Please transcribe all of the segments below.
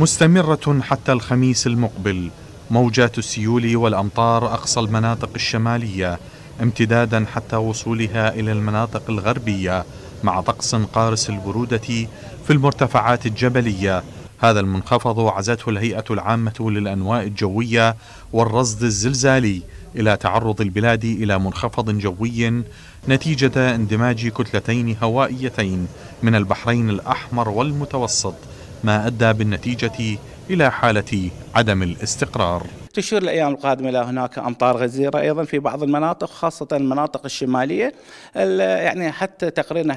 مستمرة حتى الخميس المقبل موجات السيول والأمطار أقصى المناطق الشمالية امتدادا حتى وصولها إلى المناطق الغربية مع طقس قارس البرودة في المرتفعات الجبلية هذا المنخفض عزته الهيئة العامة للأنواء الجوية والرصد الزلزالي إلى تعرض البلاد إلى منخفض جوي نتيجة اندماج كتلتين هوائيتين من البحرين الأحمر والمتوسط ما أدى بالنتيجة إلى حالة عدم الاستقرار تشير الايام القادمه الى هناك امطار غزيره ايضا في بعض المناطق خاصه المناطق الشماليه يعني حتى تقريرنا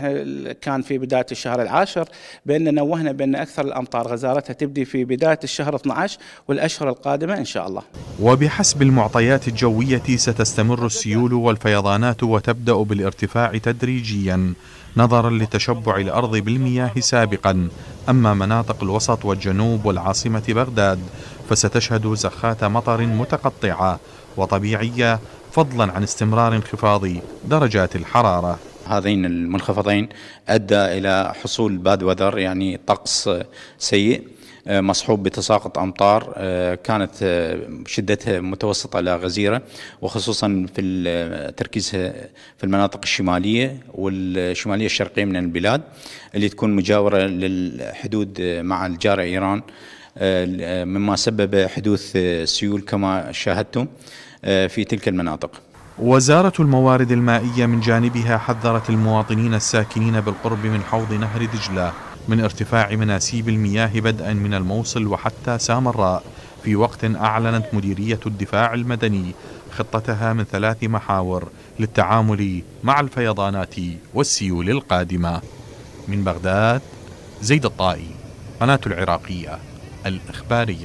كان في بدايه الشهر العاشر بان نوهنا بان اكثر الامطار غزارتها تبدي في بدايه الشهر 12 والاشهر القادمه ان شاء الله. وبحسب المعطيات الجويه ستستمر السيول والفيضانات وتبدا بالارتفاع تدريجيا نظرا لتشبع الارض بالمياه سابقا أما مناطق الوسط والجنوب والعاصمة بغداد فستشهد زخات مطر متقطعة وطبيعية فضلا عن استمرار انخفاض درجات الحرارة هذين المنخفضين أدى إلى حصول باد وذر يعني طقس سيء آه، مصحوب بتساقط امطار آه، كانت آه، شدتها متوسطه الى غزيره وخصوصا في تركيزها في المناطق الشماليه والشماليه الشرقيه من البلاد اللي تكون مجاوره للحدود مع الجاره ايران مما سبب حدوث سيول كما شاهدتم في تلك المناطق وزارة الموارد المائية من جانبها حذرت المواطنين الساكنين بالقرب من حوض نهر دجلة من ارتفاع مناسيب المياه بدءا من الموصل وحتى سامراء في وقت أعلنت مديرية الدفاع المدني خطتها من ثلاث محاور للتعامل مع الفيضانات والسيول القادمة من بغداد زيد الطائي قناة العراقية الإخبارية